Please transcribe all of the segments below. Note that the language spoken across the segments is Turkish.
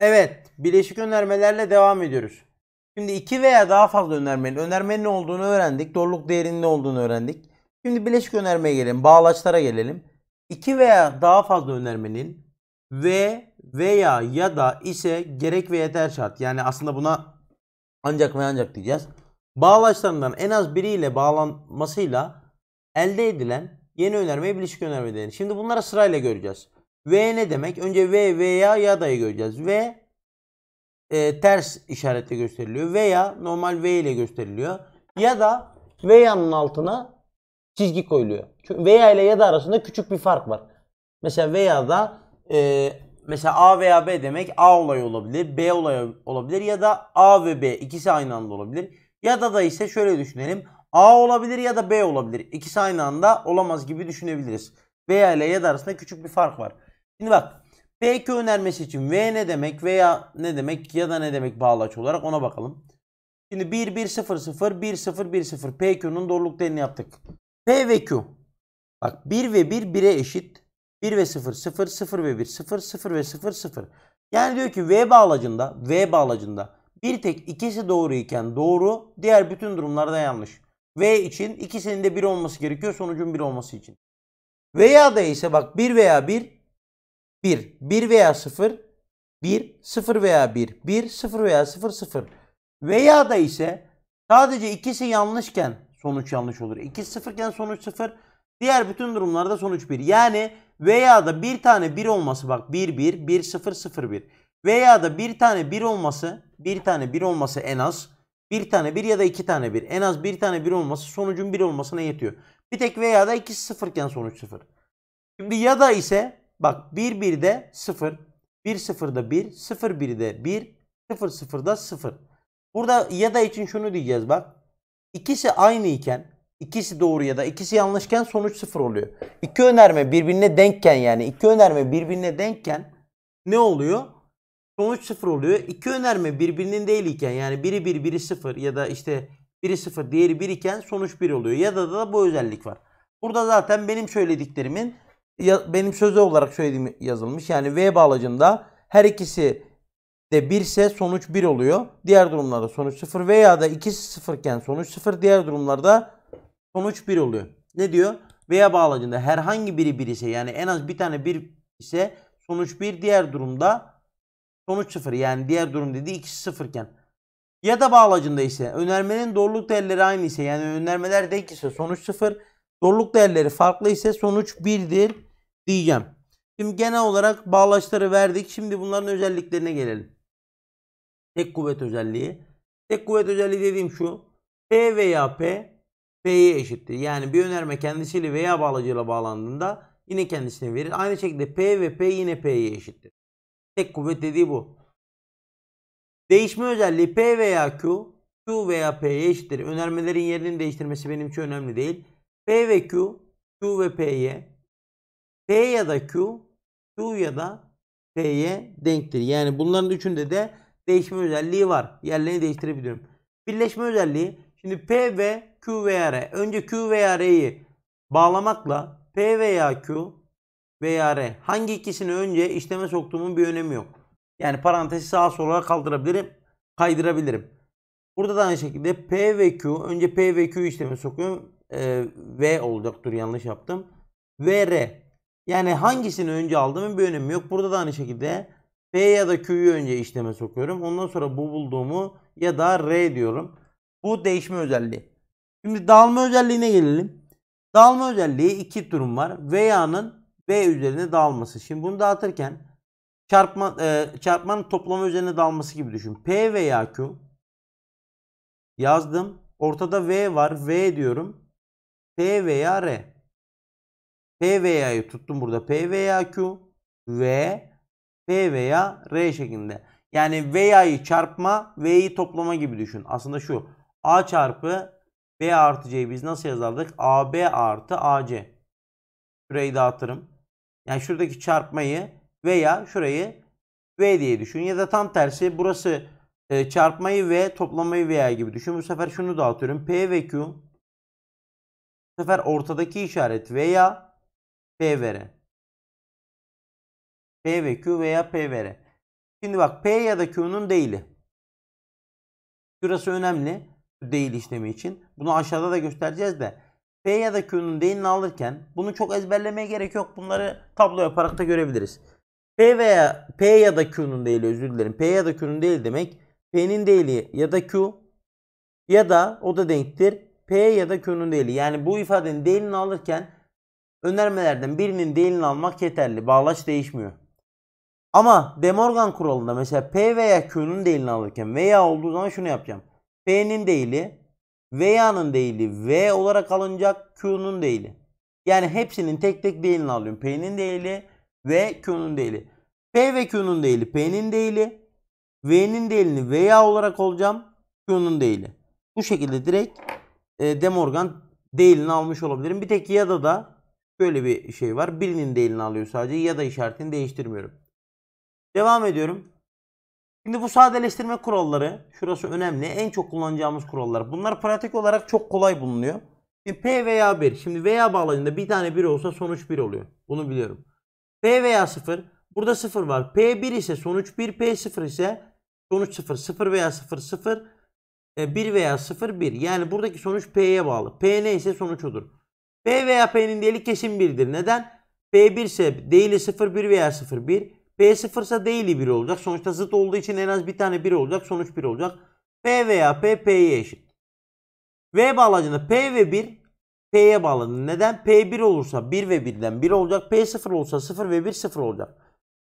Evet, bileşik önermelerle devam ediyoruz. Şimdi iki veya daha fazla önermenin önermenin ne olduğunu öğrendik. Doğruluk değerinin ne olduğunu öğrendik. Şimdi bileşik önermeye gelelim. Bağlaçlara gelelim. İki veya daha fazla önermenin ve veya ya da ise gerek ve yeter şart. Yani aslında buna ancak ve ancak diyeceğiz. Bağlaçlarından en az biriyle bağlanmasıyla elde edilen yeni önermeye bileşik önerme denir. Şimdi bunları sırayla göreceğiz. V ne demek? Önce V veya ya da'yı göreceğiz. V e, ters işaretle gösteriliyor veya normal V ile gösteriliyor ya da veya'nın altına çizgi koyuluyor. V ile ya da arasında küçük bir fark var. Mesela veya da e, mesela A veya B demek A olayı olabilir, B olayı olabilir ya da A ve B ikisi aynı anda olabilir. Ya da da ise şöyle düşünelim. A olabilir ya da B olabilir. İkisi aynı anda olamaz gibi düşünebiliriz. Veya ile ya da arasında küçük bir fark var. Şimdi bak BQ önermesi için V ne demek veya ne demek ya da ne demek bağlaç olarak ona bakalım. Şimdi 1 1 0 0 1 0 1 0 PQ'nun doğruluk denini yaptık. P ve Q. Bak 1 ve 1 1'e eşit. 1 ve 0 0 0 ve 1 0 0 ve 0 0. Yani diyor ki V bağlacında V bağlacında bir tek ikisi doğru iken doğru diğer bütün durumlarda yanlış. V için ikisinin de 1 olması gerekiyor sonucun 1 olması için. Veya da ise bak 1 veya 1 1, 1 veya 0, 1, 0 veya 1, 1, 0 veya 0, 0. Veya da ise sadece ikisi yanlışken sonuç yanlış olur. İkisi sıfırken sonuç sıfır diğer bütün durumlarda sonuç 1. Yani veya da bir tane 1 olması bak 1, 1, 1, 0, 0, 1. Veya da bir tane 1 olması, bir tane 1 olması en az. Bir tane 1 ya da iki tane 1. En az bir tane 1 olması sonucun 1 olmasına yetiyor. Bir tek veya da ikisi sıfırken sonuç 0. Şimdi ya da ise Bak 1 1'de 0, 1 0'da 1, 0 1'de 1, 0 da 0. Burada ya da için şunu diyeceğiz bak. İkisi aynı iken, ikisi doğru ya da ikisi yanlışken sonuç 0 oluyor. İki önerme birbirine denkken yani iki önerme birbirine denkken ne oluyor? Sonuç 0 oluyor. İki önerme birbirinin değil iken yani biri 1 biri 0 ya da işte biri 0 diğeri 1 iken sonuç 1 oluyor. Ya da da bu özellik var. Burada zaten benim söylediklerimin benim sözü olarak söylediğim yazılmış. Yani V bağlacında her ikisi de 1 ise sonuç 1 oluyor. Diğer durumlarda sonuç 0 veya da ikisi 0 iken sonuç 0 diğer durumlarda sonuç 1 oluyor. Ne diyor? V bağlacında herhangi biri 1 ise yani en az bir tane 1 ise sonuç 1 diğer durumda sonuç 0 yani diğer durum dediği ikisi 0 iken. Ya da bağlacında ise önermenin doğruluk değerleri aynı ise yani önermeler denk ise sonuç 0 doğruluk değerleri farklı ise sonuç 1'dir diyeceğim. Şimdi genel olarak bağlaçları verdik. Şimdi bunların özelliklerine gelelim. Tek kuvvet özelliği. Tek kuvvet özelliği dediğim şu. P veya P P'ye eşittir. Yani bir önerme kendisiyle veya bağlacıyla bağlandığında yine kendisine verir. Aynı şekilde P ve P yine P'ye eşittir. Tek kuvvet dediği bu. Değişme özelliği P veya Q, Q veya P'ye eşittir. Önermelerin yerini değiştirmesi benim için önemli değil. P ve Q, Q ve P'ye P ya da Q, Q ya da P'ye denktir. Yani bunların üçünde de değişme özelliği var. Yerlerini değiştirebiliyorum. Birleşme özelliği şimdi P ve Q veya R. Önce Q veya R'yi bağlamakla P veya Q veya R hangi ikisini önce işleme soktuğumun bir önemi yok. Yani parantezi sağa sola kaldırabilirim, kaydırabilirim. Burada da aynı şekilde P ve Q. Önce P ve Q işleme sokuyorum. Ee, v olacaktır yanlış yaptım. V R. Yani hangisini önce aldığımın bir önemi yok. Burada da aynı şekilde b ya da Q'yu önce işleme sokuyorum. Ondan sonra bu bulduğumu ya da R diyorum. Bu değişme özelliği. Şimdi dağılma özelliğine gelelim. Dağılma özelliği iki durum var. V'nin b üzerine dağılması. Şimdi bunu dağıtırken çarpma, e, çarpmanın toplama üzerine dağılması gibi düşün. P veya Q yazdım. Ortada V var. V diyorum. P veya R. P veya Yu tuttum burada. P veya Q ve P veya R şeklinde. Yani veya'yı çarpma, V'yi toplama gibi düşün. Aslında şu. A çarpı B artı C'yi biz nasıl yazardık? AB artı AC. Şurayı dağıtırım. Yani şuradaki çarpmayı veya şurayı V diye düşün. Ya da tam tersi burası e, çarpmayı ve toplamayı veya gibi düşün. Bu sefer şunu dağıtıyorum. P ve Q. Bu sefer ortadaki işaret veya P vere. P ve Q veya P vere. Şimdi bak P ya da Q'nun değili. Şurası önemli. Değil işlemi için. Bunu aşağıda da göstereceğiz de. P ya da Q'nun değilini alırken bunu çok ezberlemeye gerek yok. Bunları tablo yaparak da görebiliriz. P veya P ya da Q'nun değili özür dilerim. P ya da Q'nun değil demek P'nin değili ya da Q ya da o da denktir. P ya da Q'nun değili. Yani bu ifadenin değilini alırken Önermelerden birinin değilini almak yeterli. Bağlaç değişmiyor. Ama Demorgan kuralında mesela P veya Q'nun değilini alırken veya olduğu zaman şunu yapacağım. P'nin değili veya'nın değili V olarak alınacak Q'nun değili. Yani hepsinin tek tek değilini alıyorum. P'nin değili ve Q'nun değili. P ve Q'nun değili P'nin değili. V'nin değilini veya olarak olacağım. Q'nun değili. Bu şekilde direkt e, De değilini almış olabilirim. Bir tek ya da da Böyle bir şey var. Birinin de elini alıyor sadece ya da işaretini değiştirmiyorum. Devam ediyorum. Şimdi bu sadeleştirme kuralları, şurası önemli. En çok kullanacağımız kurallar. Bunlar pratik olarak çok kolay bulunuyor. Şimdi P veya 1. Şimdi veya bağlacında bir tane 1 olsa sonuç 1 oluyor. Bunu biliyorum. P veya 0. Burada 0 var. P1 ise sonuç 1. P0 ise sonuç 0. 0 veya 0 0. 1 veya 0 1. Yani buradaki sonuç P'ye bağlı. P ne ise sonuç odur. P veya P'nin değeri kesin 1'dir. Neden? P1 ise değili 0,1 veya 0,1. P0 ise değili 1 olacak. Sonuçta zıt olduğu için en az bir tane 1 olacak. Sonuç 1 olacak. P veya P, P'ye eşit. V bağlacında P ve 1 P'ye bağlanır. Neden? P1 olursa 1 ve 1'den 1 olacak. P0 olursa 0 ve 1 0 olacak.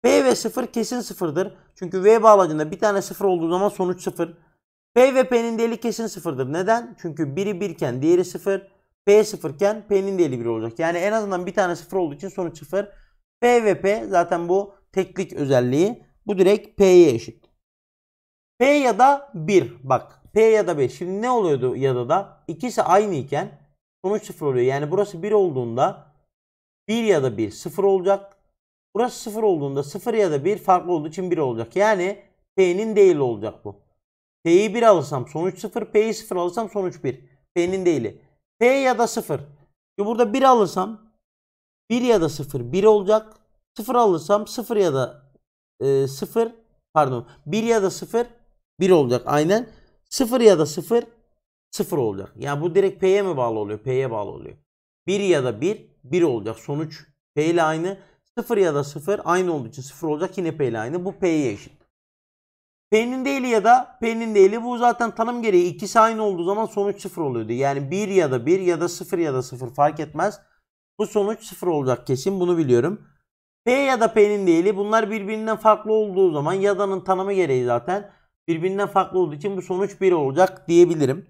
P ve 0 kesin 0'dır. Çünkü V bağlacında bir tane 0 olduğu zaman sonuç 0. P ve P'nin değeri kesin 0'dır. Neden? Çünkü biri 1 iken diğeri 0. P sıfırken P'nin de 51 olacak. Yani en azından bir tane sıfır olduğu için sonuç sıfır. P ve P zaten bu teklik özelliği. Bu direkt P'ye eşit. P ya da 1. Bak P ya da 5. Şimdi ne oluyordu ya da da? İkisi aynı iken sonuç sıfır oluyor. Yani burası 1 olduğunda 1 ya da 1 Sıfır olacak. Burası sıfır olduğunda sıfır ya da bir farklı olduğu için 1 olacak. Yani P'nin değil olacak bu. P'yi 1 alırsam sonuç 0, P'yi 0 alırsam sonuç 1. P'nin değili. P ya da 0. Şimdi burada 1 alırsam 1 ya da 0 1 olacak. 0 alırsam 0 ya da e, 0 pardon 1 ya da 0 1 olacak aynen. 0 ya da 0 0 olacak. Yani bu direkt P'ye mi bağlı oluyor? P'ye bağlı oluyor. 1 ya da 1 1 olacak. Sonuç P ile aynı. 0 ya da 0 aynı olduğu için 0 olacak. Yine P ile aynı. Bu P'ye eşit. P'nin değili ya da P'nin değili bu zaten tanım gereği ikisi aynı olduğu zaman sonuç sıfır oluyordu. Yani bir ya da bir ya da sıfır ya da sıfır fark etmez. Bu sonuç sıfır olacak kesin bunu biliyorum. P ya da P'nin değili bunlar birbirinden farklı olduğu zaman ya da'nın tanımı gereği zaten birbirinden farklı olduğu için bu sonuç 1 olacak diyebilirim.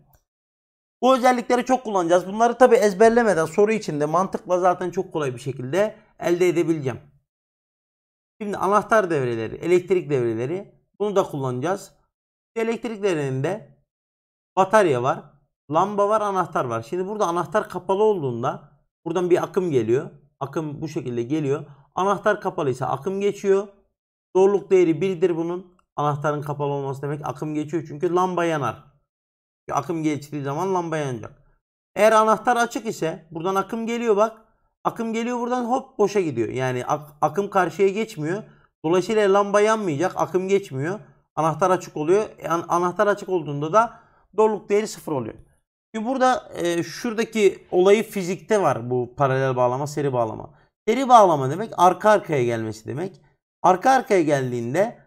Bu özellikleri çok kullanacağız. Bunları tabi ezberlemeden soru içinde mantıkla zaten çok kolay bir şekilde elde edebileceğim. Şimdi anahtar devreleri, elektrik devreleri bunu da kullanacağız. Elektriklerinde batarya var. Lamba var, anahtar var. Şimdi burada anahtar kapalı olduğunda buradan bir akım geliyor. Akım bu şekilde geliyor. Anahtar kapalıysa akım geçiyor. Doğruluk değeri 1'dir bunun. Anahtarın kapalı olması demek akım geçiyor çünkü lamba yanar. Akım geçtiği zaman lamba yanacak. Eğer anahtar açık ise buradan akım geliyor bak. Akım geliyor buradan hop boşa gidiyor. Yani ak akım karşıya geçmiyor. Dolayısıyla lamba yanmayacak, akım geçmiyor. Anahtar açık oluyor. E, an anahtar açık olduğunda da doluluk değeri sıfır oluyor. Şimdi burada e, şuradaki olayı fizikte var bu paralel bağlama, seri bağlama. Seri bağlama demek arka arkaya gelmesi demek. Arka arkaya geldiğinde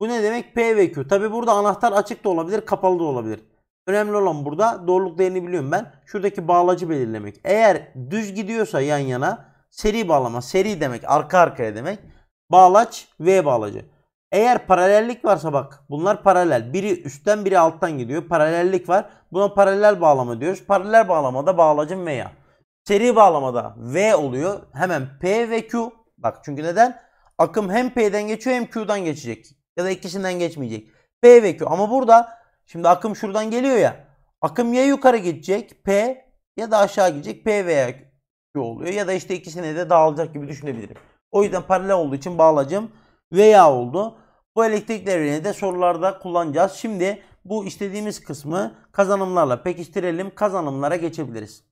bu ne demek? P ve Q. Tabi burada anahtar açık da olabilir, kapalı da olabilir. Önemli olan burada doğruluk değerini biliyorum ben. Şuradaki bağlacı belirlemek. Eğer düz gidiyorsa yan yana seri bağlama, seri demek arka arkaya demek bağlaç V bağlacı. Eğer paralellik varsa bak bunlar paralel. Biri üstten biri alttan gidiyor. Paralellik var. Buna paralel bağlama diyoruz. Paralel bağlamada bağlacım veya. Seri bağlamada V oluyor. Hemen P ve Q. Bak çünkü neden? Akım hem P'den geçiyor hem Q'dan geçecek. Ya da ikisinden geçmeyecek. P ve Q. Ama burada şimdi akım şuradan geliyor ya. Akım ya yukarı gidecek P ya da aşağı gidecek P veya Q oluyor. Ya da işte ikisine de dağılacak gibi düşünebilirim. O yüzden paralel olduğu için bağlacım veya oldu. Bu elektriklerini de sorularda kullanacağız. Şimdi bu istediğimiz kısmı kazanımlarla pekiştirelim. Kazanımlara geçebiliriz.